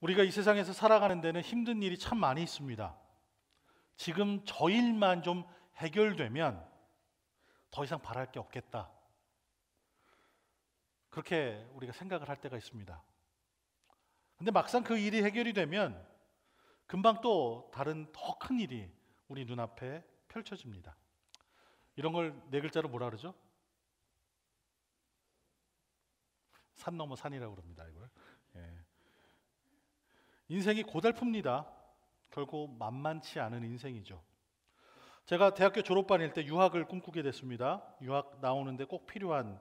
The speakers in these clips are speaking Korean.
우리가 이 세상에서 살아가는 데는 힘든 일이 참 많이 있습니다. 지금 저 일만 좀 해결되면 더 이상 바랄 게 없겠다. 그렇게 우리가 생각을 할 때가 있습니다. 근데 막상 그 일이 해결이 되면 금방 또 다른 더 큰 일이 우리 눈앞에 펼쳐집니다. 이런 걸 네 글자로 뭐라 그러죠? 산 넘어 산이라고 그럽니다. 이걸. 인생이 고달픕니다. 결국 만만치 않은 인생이죠. 제가 대학교 졸업반일 때 유학을 꿈꾸게 됐습니다. 유학 나오는데 꼭 필요한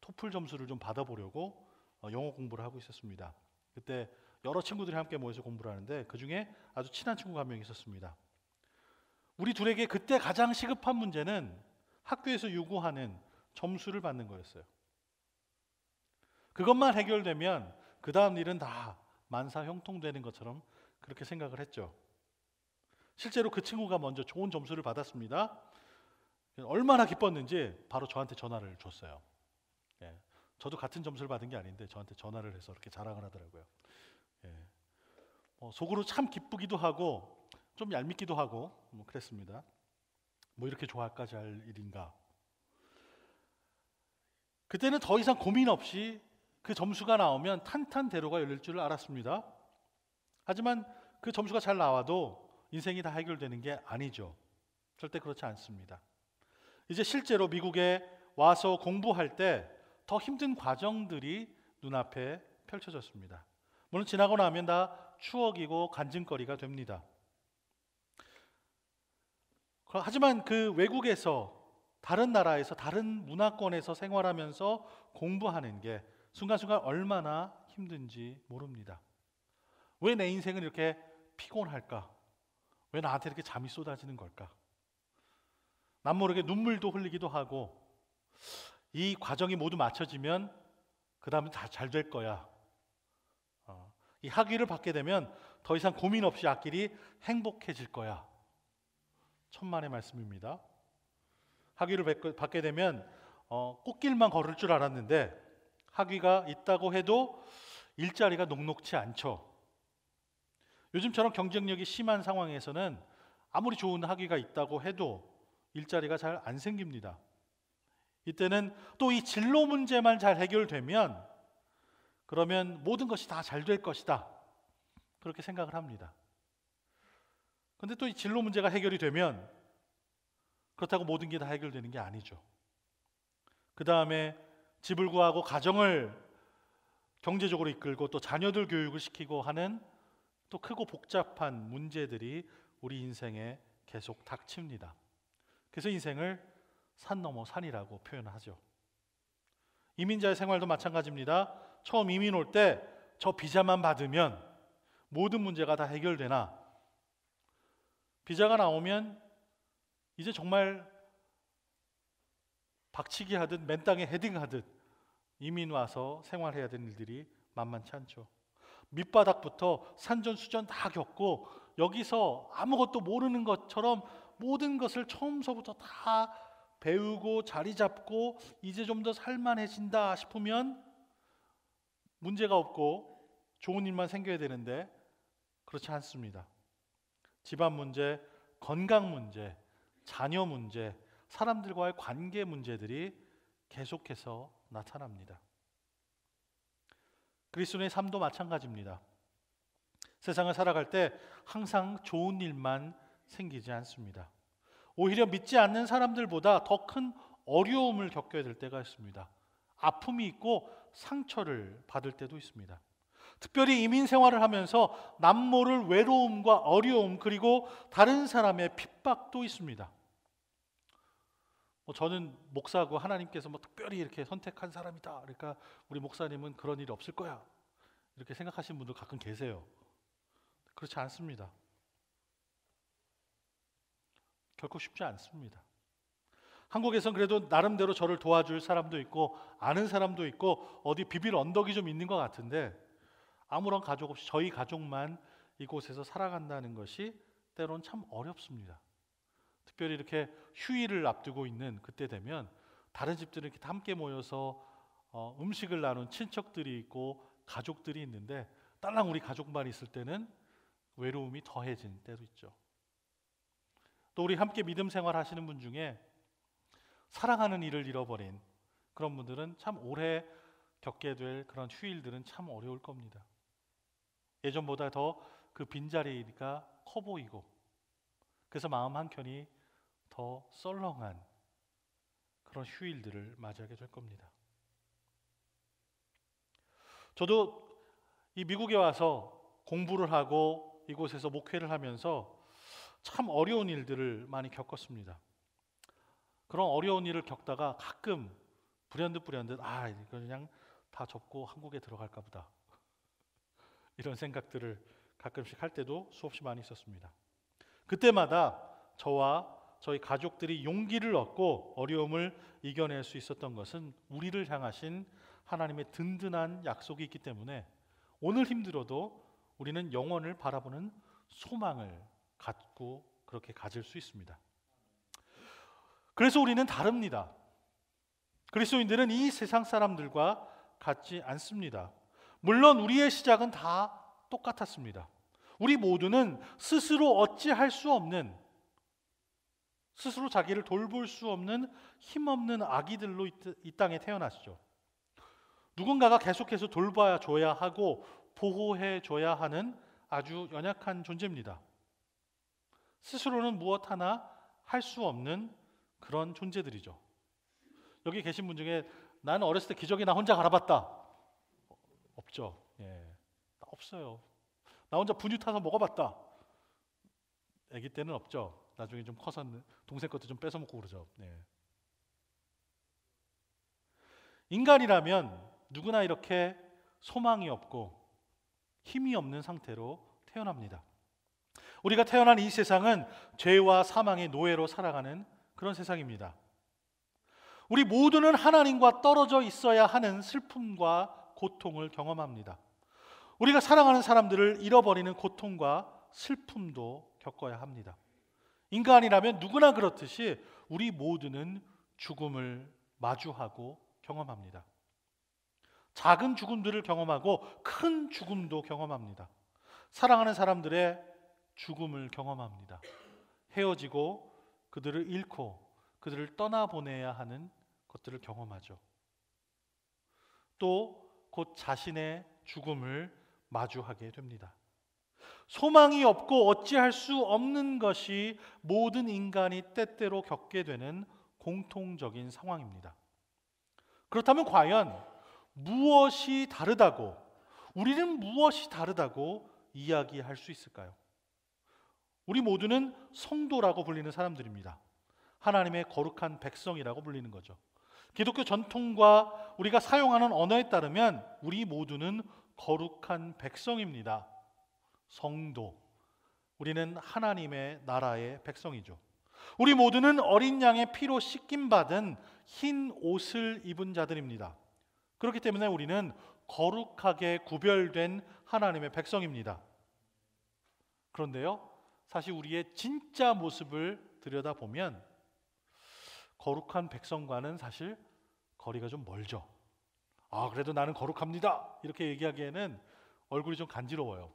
토플 점수를 좀 받아보려고 어, 영어 공부를 하고 있었습니다. 그때 여러 친구들이 함께 모여서 공부를 하는데 그 중에 아주 친한 친구가 한 명 있었습니다. 우리 둘에게 그때 가장 시급한 문제는 학교에서 요구하는 점수를 받는 거였어요. 그것만 해결되면 그 다음 일은 다 만사 형통되는 것처럼 그렇게 생각을 했죠. 실제로 그 친구가 먼저 좋은 점수를 받았습니다. 얼마나 기뻤는지 바로 저한테 전화를 줬어요. 예. 저도 같은 점수를 받은 게 아닌데 저한테 전화를 해서 이렇게 자랑을 하더라고요. 예. 어, 속으로 참 기쁘기도 하고 좀 얄밉기도 하고 뭐 그랬습니다. 뭐 이렇게 좋아할까잘 일인가. 그때는 더 이상 고민 없이 그 점수가 나오면 탄탄대로가 열릴 줄 알았습니다. 하지만 그 점수가 잘 나와도 인생이 다 해결되는 게 아니죠. 절대 그렇지 않습니다. 이제 실제로 미국에 와서 공부할 때 더 힘든 과정들이 눈앞에 펼쳐졌습니다. 물론 지나고 나면 다 추억이고 간증거리가 됩니다. 그 하지만 그 외국에서 다른 나라에서 다른 문화권에서 생활하면서 공부하는 게 순간순간 얼마나 힘든지 모릅니다. 왜 내 인생은 이렇게 피곤할까? 왜 나한테 이렇게 잠이 쏟아지는 걸까? 남모르게 눈물도 흘리기도 하고 이 과정이 모두 마쳐지면 그다음다잘 될 거야. 어, 이 학위를 받게 되면 더 이상 고민 없이 앞길이 행복해질 거야. 천만의 말씀입니다. 학위를 받게 되면 어, 꽃길만 걸을 줄 알았는데 학위가 있다고 해도 일자리가 녹록치 않죠. 요즘처럼 경쟁력이 심한 상황에서는 아무리 좋은 학위가 있다고 해도 일자리가 잘 안 생깁니다. 이때는 또 이 진로 문제만 잘 해결되면 그러면 모든 것이 다 잘 될 것이다. 그렇게 생각을 합니다. 근데 또 이 진로 문제가 해결이 되면 그렇다고 모든 게 다 해결되는 게 아니죠. 그 다음에 집을 구하고 가정을 경제적으로 이끌고 또 자녀들 교육을 시키고 하는 또 크고 복잡한 문제들이 우리 인생에 계속 닥칩니다. 그래서 인생을 산 넘어 산이라고 표현하죠. 이민자의 생활도 마찬가지입니다. 처음 이민 올 때 저 비자만 받으면 모든 문제가 다 해결되나 비자가 나오면 이제 정말 박치기 하듯 맨땅에 헤딩하듯 이민 와서 생활해야 되는 일들이 만만치 않죠. 밑바닥부터 산전수전 다 겪고 여기서 아무것도 모르는 것처럼 모든 것을 처음서부터 다 배우고 자리 잡고 이제 좀 더 살만해진다 싶으면 문제가 없고 좋은 일만 생겨야 되는데 그렇지 않습니다. 집안 문제, 건강 문제, 자녀 문제, 사람들과의 관계 문제들이 계속해서 나타납니다. 그리스도의 삶도 마찬가지입니다. 세상을 살아갈 때 항상 좋은 일만 생기지 않습니다. 오히려 믿지 않는 사람들보다 더 큰 어려움을 겪게 될 때가 있습니다. 아픔이 있고 상처를 받을 때도 있습니다. 특별히 이민 생활을 하면서 남모를 외로움과 어려움 그리고 다른 사람의 핍박도 있습니다. 뭐 저는 목사고 하나님께서 뭐 특별히 이렇게 선택한 사람이다. 그러니까 우리 목사님은 그런 일이 없을 거야. 이렇게 생각하시는 분들 가끔 계세요. 그렇지 않습니다. 결코 쉽지 않습니다. 한국에선 그래도 나름대로 저를 도와줄 사람도 있고 아는 사람도 있고 어디 비빌 언덕이 좀 있는 것 같은데 아무런 가족 없이 저희 가족만 이곳에서 살아간다는 것이 때론 참 어렵습니다. 특별히 이렇게 휴일을 앞두고 있는 그때 되면 다른 집들은 이렇게 함께 모여서 어, 음식을 나눈 친척들이 있고 가족들이 있는데 딸랑 우리 가족만 있을 때는 외로움이 더해진 때도 있죠. 또 우리 함께 믿음 생활 하시는 분 중에 사랑하는 일을 잃어버린 그런 분들은 참 오래 겪게 될 그런 휴일들은 참 어려울 겁니다. 예전보다 더 그 빈자리가 커 보이고 그래서 마음 한켠이 더 썰렁한 그런 휴일들을 맞이하게 될 겁니다. 저도 이 미국에 와서 공부를 하고 이곳에서 목회를 하면서 참 어려운 일들을 많이 겪었습니다. 그런 어려운 일을 겪다가 가끔 불현듯 불현듯 아 이거 그냥 다 접고 한국에 들어갈까 보다 이런 생각들을 가끔씩 할 때도 수없이 많이 있었습니다. 그때마다 저와 저희 가족들이 용기를 얻고 어려움을 이겨낼 수 있었던 것은 우리를 향하신 하나님의 든든한 약속이 있기 때문에 오늘 힘들어도 우리는 영원을 바라보는 소망을 갖고 그렇게 가질 수 있습니다. 그래서 우리는 다릅니다. 그리스도인들은 이 세상 사람들과 같지 않습니다. 물론 우리의 시작은 다 똑같았습니다. 우리 모두는 스스로 어찌할 수 없는 스스로 자기를 돌볼 수 없는 힘없는 아기들로 이 땅에 태어났죠. 누군가가 계속해서 돌봐야 줘야 하고 보호해 줘야 하는 아주 연약한 존재입니다. 스스로는 무엇 하나 할 수 없는 그런 존재들이죠. 여기 계신 분 중에 나는 어렸을 때 기저귀 나 혼자 갈아봤다. 없죠. 예. 없어요. 나 혼자 분유 타서 먹어봤다. 아기 때는 없죠. 나중에 좀 커서 동생 것도 좀 뺏어 먹고 그러죠. 네. 인간이라면 누구나 이렇게 소망이 없고 힘이 없는 상태로 태어납니다. 우리가 태어난 이 세상은 죄와 사망의 노예로 살아가는 그런 세상입니다. 우리 모두는 하나님과 떨어져 있어야 하는 슬픔과 고통을 경험합니다. 우리가 사랑하는 사람들을 잃어버리는 고통과 슬픔도 겪어야 합니다. 인간이라면 누구나 그렇듯이 우리 모두는 죽음을 마주하고 경험합니다. 작은 죽음들을 경험하고 큰 죽음도 경험합니다. 사랑하는 사람들의 죽음을 경험합니다. 헤어지고 그들을 잃고 그들을 떠나보내야 하는 것들을 경험하죠. 또 곧 자신의 죽음을 마주하게 됩니다. 소망이 없고 어찌할 수 없는 것이 모든 인간이 때때로 겪게 되는 공통적인 상황입니다. 그렇다면 과연 무엇이 다르다고 우리는 무엇이 다르다고 이야기할 수 있을까요? 우리 모두는 성도라고 불리는 사람들입니다. 하나님의 거룩한 백성이라고 불리는 거죠. 기독교 전통과 우리가 사용하는 언어에 따르면 우리 모두는 거룩한 백성입니다. 성도. 우리는 하나님의 나라의 백성이죠. 우리 모두는 어린 양의 피로 씻김 받은 흰 옷을 입은 자들입니다. 그렇기 때문에 우리는 거룩하게 구별된 하나님의 백성입니다. 그런데요, 사실 우리의 진짜 모습을 들여다보면 거룩한 백성과는 사실 거리가 좀 멀죠. 아, 그래도 나는 거룩합니다. 이렇게 얘기하기에는 얼굴이 좀 간지러워요.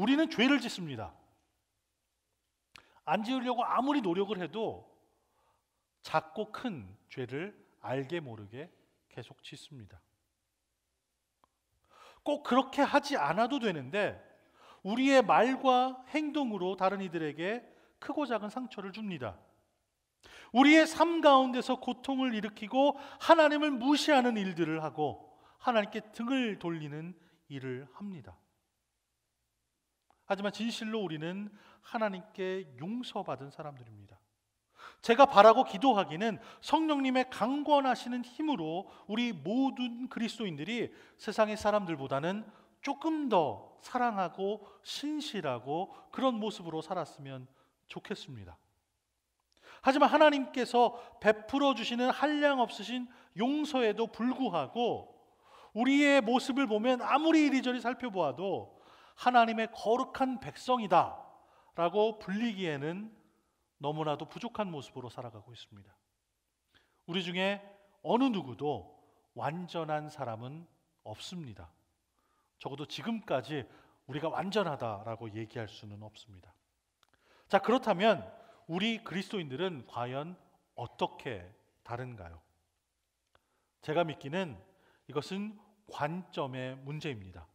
우리는 죄를 짓습니다. 안 지으려고 아무리 노력을 해도 작고 큰 죄를 알게 모르게 계속 짓습니다. 꼭 그렇게 하지 않아도 되는데 우리의 말과 행동으로 다른 이들에게 크고 작은 상처를 줍니다. 우리의 삶 가운데서 고통을 일으키고 하나님을 무시하는 일들을 하고 하나님께 등을 돌리는 일을 합니다. 하지만 진실로 우리는 하나님께 용서받은 사람들입니다. 제가 바라고 기도하기는 성령님의 강권하시는 힘으로 우리 모든 그리스도인들이 세상의 사람들보다는 조금 더 사랑하고 신실하고 그런 모습으로 살았으면 좋겠습니다. 하지만 하나님께서 베풀어 주시는 한량 없으신 용서에도 불구하고 우리의 모습을 보면 아무리 이리저리 살펴보아도 하나님의 거룩한 백성이다 라고 불리기에는 너무나도 부족한 모습으로 살아가고 있습니다. 우리 중에 어느 누구도 완전한 사람은 없습니다. 적어도 지금까지 우리가 완전하다라고 얘기할 수는 없습니다. 자, 그렇다면 우리 그리스도인들은 과연 어떻게 다른가요? 제가 믿기는 이것은 관점의 문제입니다.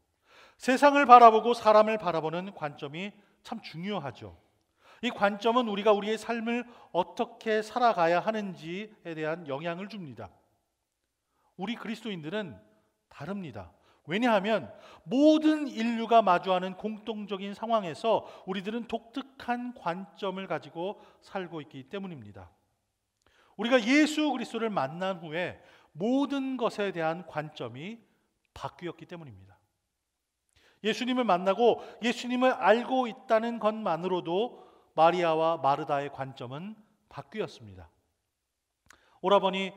세상을 바라보고 사람을 바라보는 관점이 참 중요하죠. 이 관점은 우리가 우리의 삶을 어떻게 살아가야 하는지에 대한 영향을 줍니다. 우리 그리스도인들은 다릅니다. 왜냐하면 모든 인류가 마주하는 공통적인 상황에서 우리들은 독특한 관점을 가지고 살고 있기 때문입니다. 우리가 예수 그리스도를 만난 후에 모든 것에 대한 관점이 바뀌었기 때문입니다. 예수님을 만나고 예수님을 알고 있다는 것만으로도 마리아와 마르다의 관점은 바뀌었습니다. 오라버니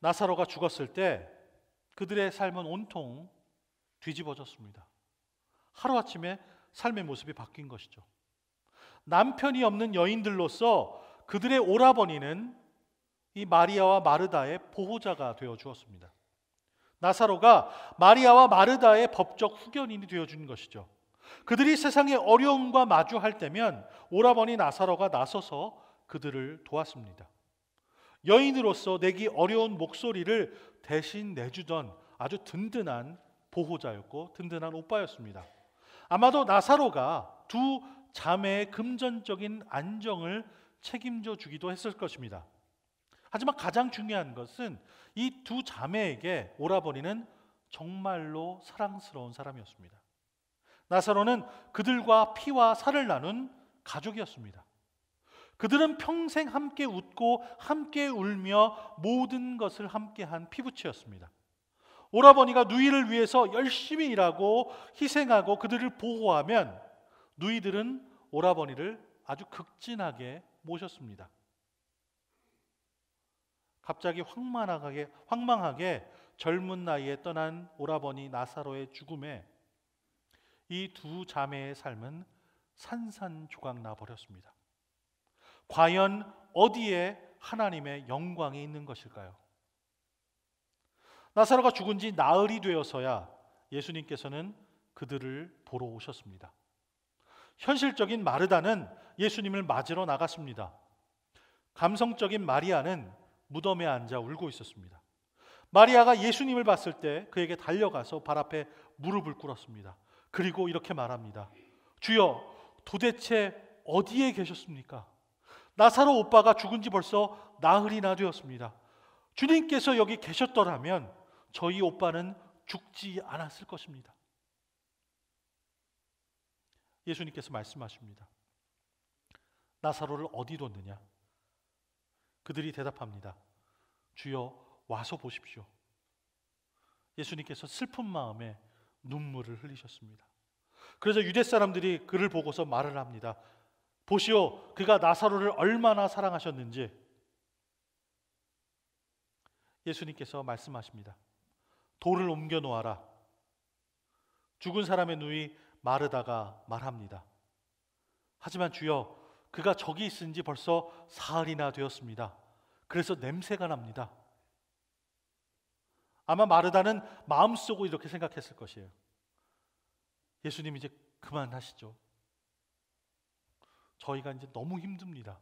나사로가 죽었을 때 그들의 삶은 온통 뒤집어졌습니다. 하루아침에 삶의 모습이 바뀐 것이죠. 남편이 없는 여인들로서 그들의 오라버니는 이 마리아와 마르다의 보호자가 되어 주었습니다. 나사로가 마리아와 마르다의 법적 후견인이 되어준 것이죠. 그들이 세상의 어려움과 마주할 때면 오라버니 나사로가 나서서 그들을 도왔습니다. 여인으로서 내기 어려운 목소리를 대신 내주던 아주 든든한 보호자였고 든든한 오빠였습니다. 아마도 나사로가 두 자매의 금전적인 안정을 책임져 주기도 했을 것입니다. 하지만 가장 중요한 것은 이 두 자매에게 오라버니는 정말로 사랑스러운 사람이었습니다. 나사로는 그들과 피와 살을 나눈 가족이었습니다. 그들은 평생 함께 웃고 함께 울며 모든 것을 함께한 피부치였습니다. 오라버니가 누이를 위해서 열심히 일하고 희생하고 그들을 보호하면 누이들은 오라버니를 아주 극진하게 모셨습니다. 갑자기 황만하게, 황망하게 젊은 나이에 떠난 오라버니 나사로의 죽음에 이 두 자매의 삶은 산산조각 나 버렸습니다. 과연 어디에 하나님의 영광이 있는 것일까요? 나사로가 죽은 지 나흘이 되어서야 예수님께서는 그들을 보러 오셨습니다. 현실적인 마르다는 예수님을 맞으러 나갔습니다. 감성적인 마리아는 무덤에 앉아 울고 있었습니다. 마리아가 예수님을 봤을 때 그에게 달려가서 발 앞에 무릎을 꿇었습니다. 그리고 이렇게 말합니다. 주여, 도대체 어디에 계셨습니까? 나사로 오빠가 죽은 지 벌써 나흘이나 되었습니다. 주님께서 여기 계셨더라면 저희 오빠는 죽지 않았을 것입니다. 예수님께서 말씀하십니다. 나사로를 어디 뒀느냐? 그들이 대답합니다. 주여 와서 보십시오. 예수님께서 슬픈 마음에 눈물을 흘리셨습니다. 그래서 유대 사람들이 그를 보고서 말을 합니다. 보시오, 그가 나사로를 얼마나 사랑하셨는지. 예수님께서 말씀하십니다. 돌을 옮겨 놓아라. 죽은 사람의 누이 마르다가 말합니다. 하지만 주여, 그가 저기 있은 지 벌써 사흘이나 되었습니다. 그래서 냄새가 납니다. 아마 마르다는 마음속으로 이렇게 생각했을 것이에요. 예수님 이제 그만하시죠. 저희가 이제 너무 힘듭니다.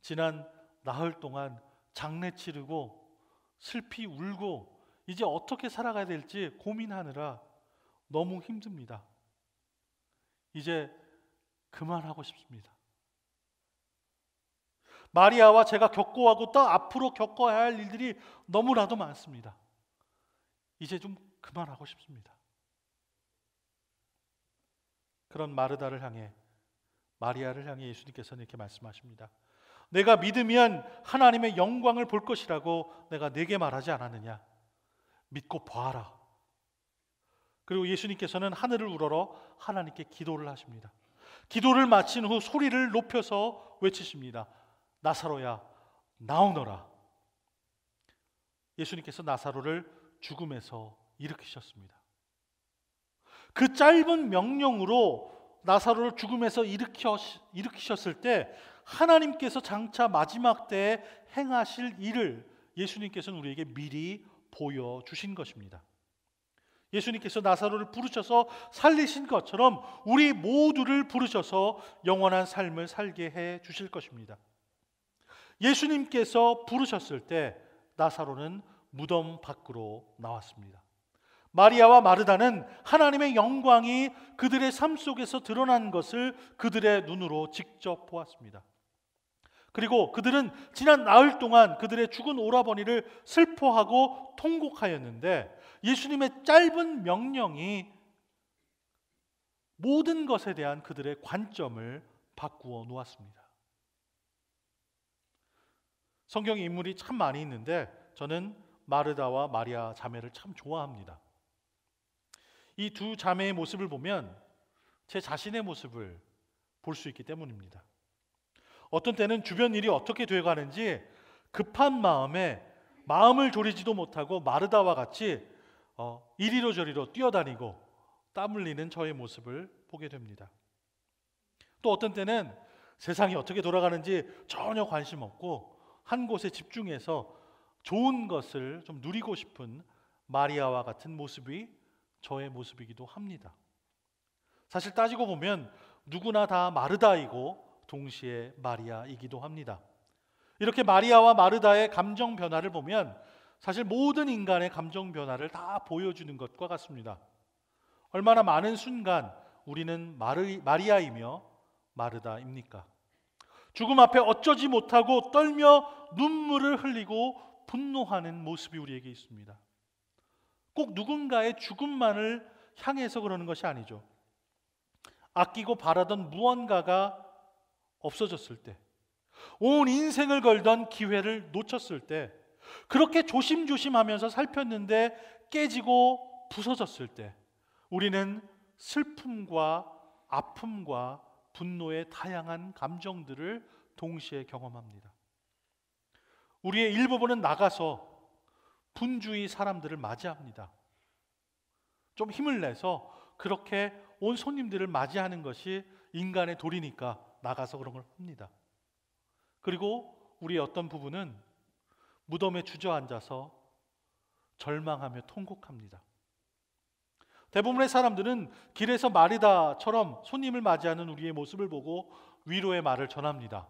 지난 나흘 동안 장례 치르고 슬피 울고 이제 어떻게 살아가야 될지 고민하느라 너무 힘듭니다. 이제 그만하고 싶습니다. 마리아와 제가 겪고하고 또 앞으로 겪어야 할 일들이 너무나도 많습니다. 이제 좀 그만하고 싶습니다. 그런 마르다를 향해 마리아를 향해 예수님께서는 이렇게 말씀하십니다. 내가 믿으면 하나님의 영광을 볼 것이라고 내가 내게 말하지 않았느냐? 믿고 보라 그리고 예수님께서는 하늘을 우러러 하나님께 기도를 하십니다. 기도를 마친 후 소리를 높여서 외치십니다. 나사로야 나오너라. 예수님께서 나사로를 죽음에서 일으키셨습니다. 그 짧은 명령으로 나사로를 죽음에서 일으켜, 일으키셨을 때 하나님께서 장차 마지막 때에 행하실 일을 예수님께서는 우리에게 미리 보여주신 것입니다. 예수님께서 나사로를 부르셔서 살리신 것처럼 우리 모두를 부르셔서 영원한 삶을 살게 해 주실 것입니다. 예수님께서 부르셨을 때 나사로는 무덤 밖으로 나왔습니다. 마리아와 마르다는 하나님의 영광이 그들의 삶 속에서 드러난 것을 그들의 눈으로 직접 보았습니다. 그리고 그들은 지난 나흘 동안 그들의 죽은 오라버니를 슬퍼하고 통곡하였는데 예수님의 짧은 명령이 모든 것에 대한 그들의 관점을 바꾸어 놓았습니다. 성경 인물이 참 많이 있는데 저는 마르다와 마리아 자매를 참 좋아합니다. 이 두 자매의 모습을 보면 제 자신의 모습을 볼 수 있기 때문입니다. 어떤 때는 주변 일이 어떻게 되어 가는지 급한 마음에 마음을 졸이지도 못하고 마르다와 같이 어, 이리로 저리로 뛰어다니고 땀 흘리는 저의 모습을 보게 됩니다. 또 어떤 때는 세상이 어떻게 돌아가는지 전혀 관심 없고 한 곳에 집중해서 좋은 것을 좀 누리고 싶은 마리아와 같은 모습이 저의 모습이기도 합니다. 사실 따지고 보면 누구나 다 마르다이고 동시에 마리아이기도 합니다. 이렇게 마리아와 마르다의 감정 변화를 보면 사실 모든 인간의 감정 변화를 다 보여주는 것과 같습니다. 얼마나 많은 순간 우리는 마르, 마리아이며 마르다입니까? 죽음 앞에 어쩌지 못하고 떨며 눈물을 흘리고 분노하는 모습이 우리에게 있습니다. 꼭 누군가의 죽음만을 향해서 그러는 것이 아니죠. 아끼고 바라던 무언가가 없어졌을 때, 온 인생을 걸던 기회를 놓쳤을 때, 그렇게 조심조심하면서 살폈는데 깨지고 부서졌을 때, 우리는 슬픔과 아픔과 분노의 다양한 감정들을 동시에 경험합니다. 우리의 일부분은 나가서 분주의 사람들을 맞이합니다. 좀 힘을 내서 그렇게 온 손님들을 맞이하는 것이 인간의 도리니까 나가서 그런 걸 합니다. 그리고 우리의 어떤 부분은 무덤에 주저앉아서 절망하며 통곡합니다. 대부분의 사람들은 길에서 마이다처럼 손님을 맞이하는 우리의 모습을 보고 위로의 말을 전합니다.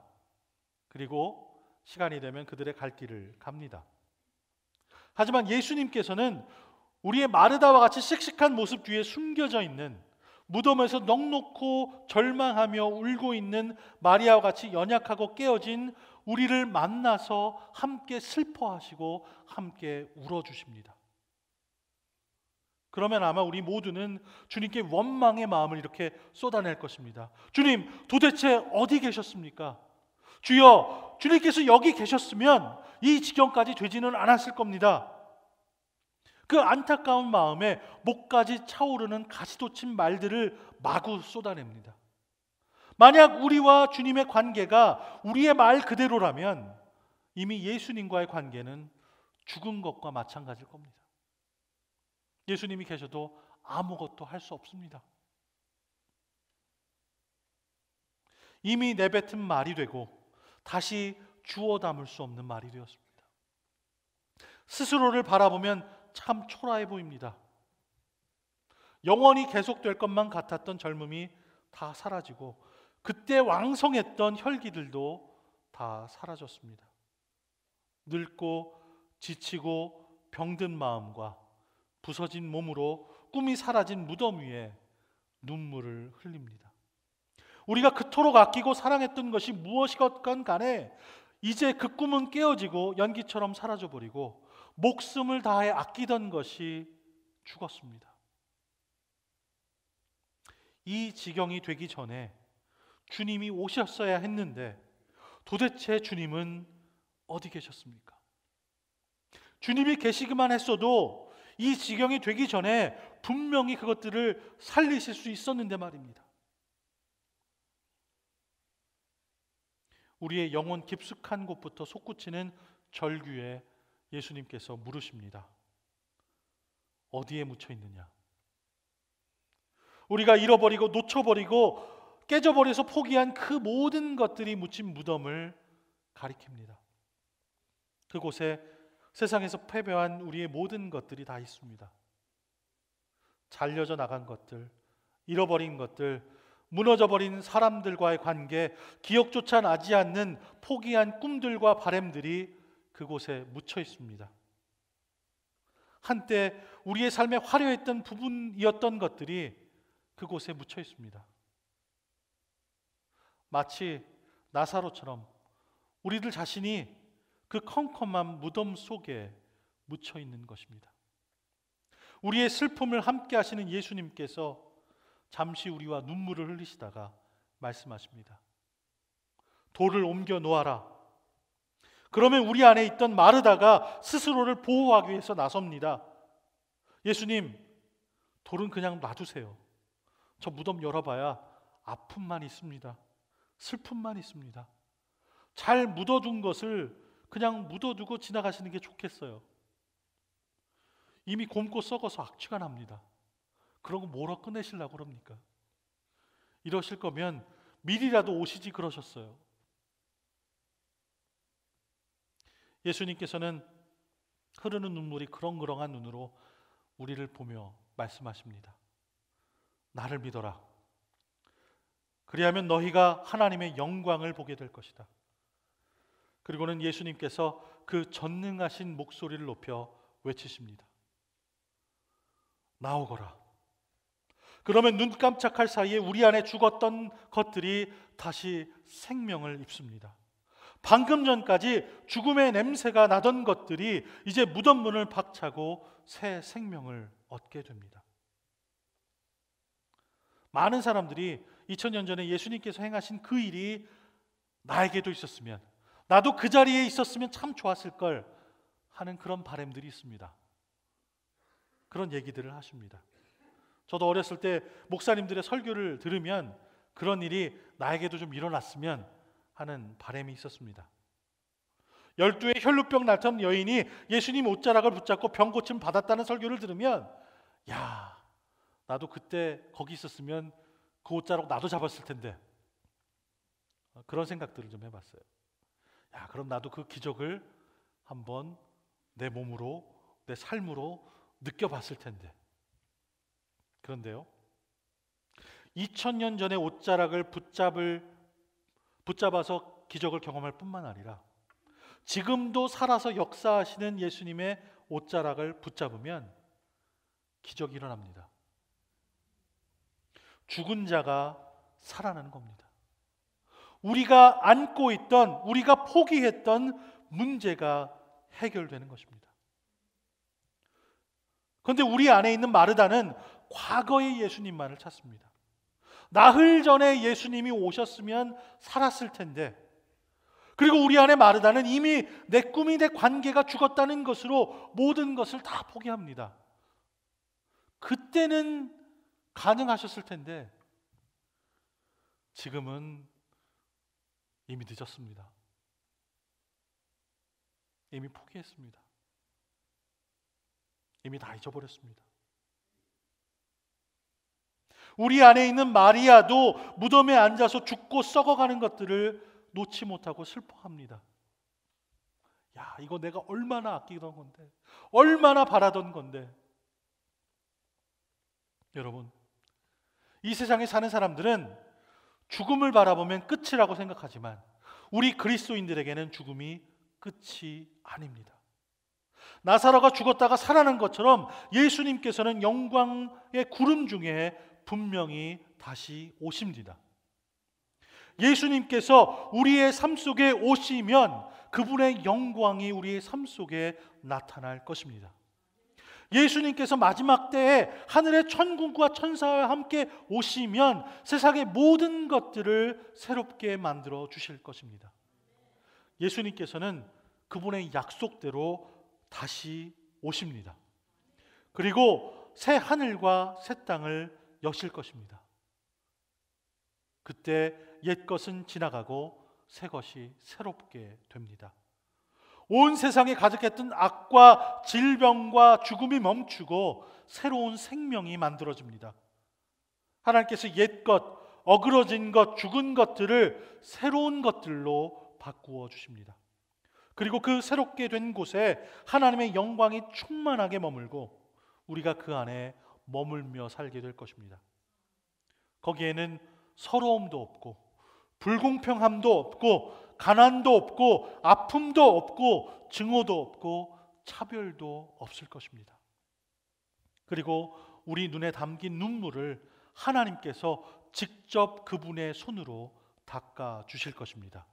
그리고 시간이 되면 그들의 갈 길을 갑니다. 하지만 예수님께서는 우리의 마르다와 같이 씩씩한 모습 뒤에 숨겨져 있는 무덤에서 넉넉고 절망하며 울고 있는 마리아와 같이 연약하고 깨어진 우리를 만나서 함께 슬퍼하시고 함께 울어주십니다. 그러면 아마 우리 모두는 주님께 원망의 마음을 이렇게 쏟아낼 것입니다. 주님, 도대체 어디 계셨습니까? 주여, 주님께서 여기 계셨으면 이 지경까지 되지는 않았을 겁니다. 그 안타까운 마음에 목까지 차오르는 가시돋친 말들을 마구 쏟아냅니다. 만약 우리와 주님의 관계가 우리의 말 그대로라면 이미 예수님과의 관계는 죽은 것과 마찬가지일 겁니다. 예수님이 계셔도 아무것도 할 수 없습니다. 이미 내뱉은 말이 되고 다시 주워 담을 수 없는 말이 되었습니다. 스스로를 바라보면 참 초라해 보입니다. 영원히 계속될 것만 같았던 젊음이 다 사라지고 그때 왕성했던 혈기들도 다 사라졌습니다. 늙고 지치고 병든 마음과 부서진 몸으로 꿈이 사라진 무덤 위에 눈물을 흘립니다. 우리가 그토록 아끼고 사랑했던 것이 무엇이건 간에 이제 그 꿈은 깨어지고 연기처럼 사라져버리고 목숨을 다해 아끼던 것이 죽었습니다. 이 지경이 되기 전에 주님이 오셨어야 했는데 도대체 주님은 어디 계셨습니까? 주님이 계시기만 했어도 이 지경이 되기 전에 분명히 그것들을 살리실 수 있었는데 말입니다. 우리의 영혼 깊숙한 곳부터 솟구치는 절규에 예수님께서 물으십니다. 어디에 묻혀 있느냐? 우리가 잃어버리고 놓쳐버리고 깨져버려서 포기한 그 모든 것들이 묻힌 무덤을 가리킵니다. 그곳에 세상에서 패배한 우리의 모든 것들이 다 있습니다. 잘려져 나간 것들, 잃어버린 것들, 무너져버린 사람들과의 관계, 기억조차 나지 않는 포기한 꿈들과 바램들이 그곳에 묻혀 있습니다. 한때 우리의 삶에 화려했던 부분이었던 것들이 그곳에 묻혀 있습니다. 마치 나사로처럼 우리들 자신이 그 컴컴한 무덤 속에 묻혀 있는 것입니다. 우리의 슬픔을 함께 하시는 예수님께서 잠시 우리와 눈물을 흘리시다가 말씀하십니다. 돌을 옮겨 놓아라. 그러면 우리 안에 있던 마르다가 스스로를 보호하기 위해서 나섭니다. 예수님, 돌은 그냥 놔두세요. 저 무덤 열어봐야 아픔만 있습니다. 슬픔만 있습니다. 잘 묻어둔 것을 그냥 묻어두고 지나가시는 게 좋겠어요. 이미 곰고 썩어서 악취가 납니다. 그런 거 뭐라 꺼내시려고 그럽니까? 이러실 거면 미리라도 오시지 그러셨어요. 예수님께서는 흐르는 눈물이 그렁그렁한 눈으로 우리를 보며 말씀하십니다. 나를 믿어라. 그리하면 너희가 하나님의 영광을 보게 될 것이다. 그리고는 예수님께서 그 전능하신 목소리를 높여 외치십니다. 나오거라. 그러면 눈 깜짝할 사이에 우리 안에 죽었던 것들이 다시 생명을 입습니다. 방금 전까지 죽음의 냄새가 나던 것들이 이제 무덤 문을 박차고 새 생명을 얻게 됩니다. 많은 사람들이 2000년 전에 예수님께서 행하신 그 일이 나에게도 있었으면 나도 그 자리에 있었으면 참 좋았을 걸 하는 그런 바램들이 있습니다. 그런 얘기들을 하십니다. 저도 어렸을 때 목사님들의 설교를 들으면 그런 일이 나에게도 좀 일어났으면 하는 바램이 있었습니다. 열두의 혈루병 날던 여인이 예수님 옷자락을 붙잡고 병 고침 받았다는 설교를 들으면 야 나도 그때 거기 있었으면 그 옷자락 나도 잡았을 텐데 그런 생각들을 좀 해봤어요. 야, 그럼 나도 그 기적을 한번 내 몸으로, 내 삶으로 느껴봤을 텐데. 그런데요. 2000년 전에 옷자락을 붙잡을 붙잡아서 기적을 경험할 뿐만 아니라 지금도 살아서 역사하시는 예수님의 옷자락을 붙잡으면 기적이 일어납니다. 죽은 자가 살아나는 겁니다. 우리가 안고 있던, 우리가 포기했던 문제가 해결되는 것입니다. 그런데 우리 안에 있는 마르다는 과거의 예수님만을 찾습니다. 나흘 전에 예수님이 오셨으면 살았을 텐데, 그리고 우리 안에 마르다는 이미 내 꿈이 내 관계가 죽었다는 것으로 모든 것을 다 포기합니다. 그때는 가능하셨을 텐데, 지금은 이미 늦었습니다. 이미 포기했습니다. 이미 다 잊어버렸습니다. 우리 안에 있는 마리아도 무덤에 앉아서 죽고 썩어가는 것들을 놓지 못하고 슬퍼합니다. 야, 이거 내가 얼마나 아끼던 건데, 얼마나 바라던 건데. 여러분, 이 세상에 사는 사람들은 죽음을 바라보면 끝이라고 생각하지만 우리 그리스도인들에게는 죽음이 끝이 아닙니다. 나사로가 죽었다가 살아난 것처럼 예수님께서는 영광의 구름 중에 분명히 다시 오십니다. 예수님께서 우리의 삶 속에 오시면 그분의 영광이 우리의 삶 속에 나타날 것입니다. 예수님께서 마지막 때에 하늘의 천국과 천사와 함께 오시면 세상의 모든 것들을 새롭게 만들어 주실 것입니다. 예수님께서는 그분의 약속대로 다시 오십니다. 그리고 새 하늘과 새 땅을 여실 것입니다. 그때 옛것은 지나가고 새 것이 새롭게 됩니다. 온 세상에 가득했던 악과 질병과 죽음이 멈추고 새로운 생명이 만들어집니다. 하나님께서 옛것, 어그러진 것, 죽은 것들을 새로운 것들로 바꾸어 주십니다. 그리고 그 새롭게 된 곳에 하나님의 영광이 충만하게 머물고 우리가 그 안에 머물며 살게 될 것입니다. 거기에는 서러움도 없고 불공평함도 없고 가난도 없고 아픔도 없고 증오도 없고 차별도 없을 것입니다. 그리고 우리 눈에 담긴 눈물을 하나님께서 직접 그분의 손으로 닦아 주실 것입니다.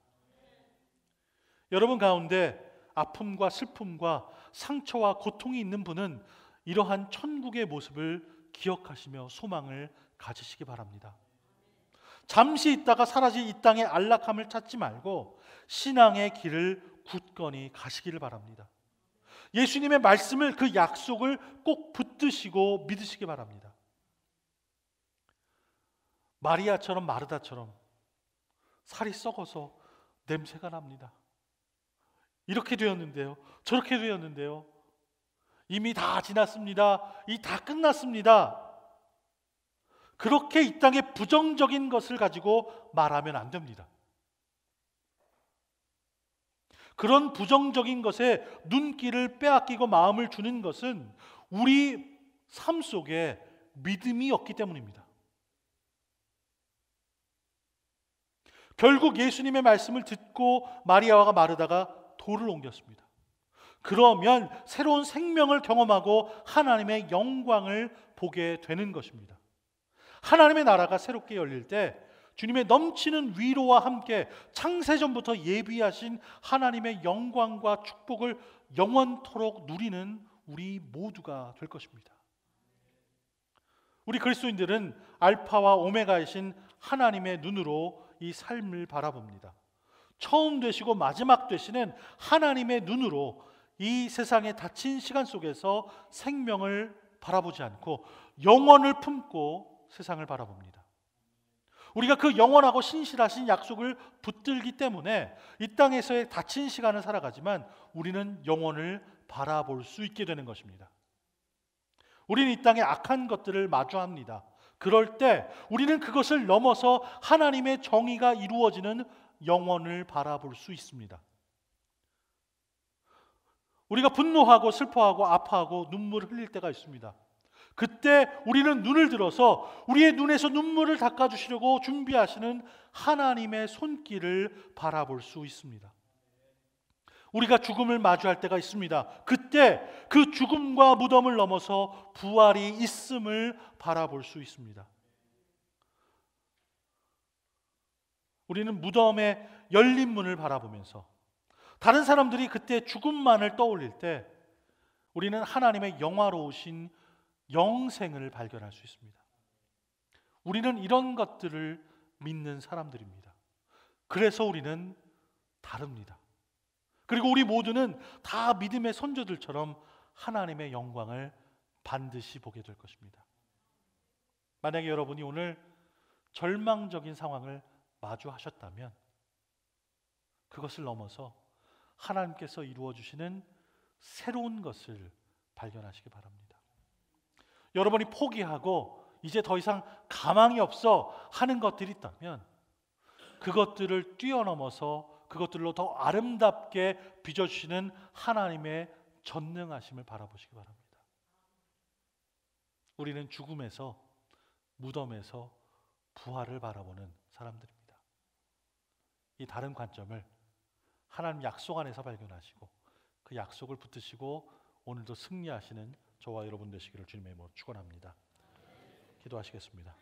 여러분 가운데 아픔과 슬픔과 상처와 고통이 있는 분은 이러한 천국의 모습을 기억하시며 소망을 가지시기 바랍니다. 잠시 있다가 사라진이 땅의 안락함을 찾지 말고 신앙의 길을 굳건히 가시기를 바랍니다. 예수님의 말씀을 그 약속을 꼭 붙드시고 믿으시기 바랍니다. 마리아처럼 마르다처럼 살이 썩어서 냄새가 납니다. 이렇게 되었는데요. 저렇게 되었는데요. 이미 다 지났습니다. 이 다 끝났습니다. 그렇게 이 땅에 부정적인 것을 가지고 말하면 안 됩니다. 그런 부정적인 것에 눈길을 빼앗기고 마음을 주는 것은 우리 삶 속에 믿음이 없기 때문입니다. 결국 예수님의 말씀을 듣고 마리아와 마르다가 돌을 옮겼습니다. 그러면 새로운 생명을 경험하고 하나님의 영광을 보게 되는 것입니다. 하나님의 나라가 새롭게 열릴 때 주님의 넘치는 위로와 함께 창세전부터 예비하신 하나님의 영광과 축복을 영원토록 누리는 우리 모두가 될 것입니다. 우리 그리스도인들은 알파와 오메가이신 하나님의 눈으로 이 삶을 바라봅니다. 처음 되시고 마지막 되시는 하나님의 눈으로 이 세상에 닫힌 시간 속에서 생명을 바라보지 않고 영원을 품고 세상을 바라봅니다. 우리가 그 영원하고 신실하신 약속을 붙들기 때문에 이 땅에서의 닫힌 시간을 살아가지만 우리는 영원을 바라볼 수 있게 되는 것입니다. 우리는 이 땅의 악한 것들을 마주합니다. 그럴 때 우리는 그것을 넘어서 하나님의 정의가 이루어지는 영원을 바라볼 수 있습니다. 우리가 분노하고 슬퍼하고 아파하고 눈물을 흘릴 때가 있습니다. 그때 우리는 눈을 들어서 우리의 눈에서 눈물을 닦아주시려고 준비하시는 하나님의 손길을 바라볼 수 있습니다. 우리가 죽음을 마주할 때가 있습니다. 그때 그 죽음과 무덤을 넘어서 부활이 있음을 바라볼 수 있습니다. 우리는 무덤의 열린 문을 바라보면서 다른 사람들이 그때 죽음만을 떠올릴 때 우리는 하나님의 영화로우신 영생을 발견할 수 있습니다. 우리는 이런 것들을 믿는 사람들입니다. 그래서 우리는 다릅니다. 그리고 우리 모두는 다 믿음의 선조들처럼 하나님의 영광을 반드시 보게 될 것입니다. 만약에 여러분이 오늘 절망적인 상황을 마주하셨다면 그것을 넘어서 하나님께서 이루어 주시는 새로운 것을 발견하시기 바랍니다. 여러분이 포기하고 이제 더 이상 가망이 없어 하는 것들이 있다면 그것들을 뛰어넘어서 그것들로 더 아름답게 빚어주시는 하나님의 전능하심을 바라보시기 바랍니다. 우리는 죽음에서 무덤에서 부활을 바라보는 사람들입니다. 이 다른 관점을 하나님 약속 안에서 발견하시고 그 약속을 붙드시고 오늘도 승리하시는 저와 여러분 되시기를 주님의 이름으로 축원합니다. 기도하시겠습니다.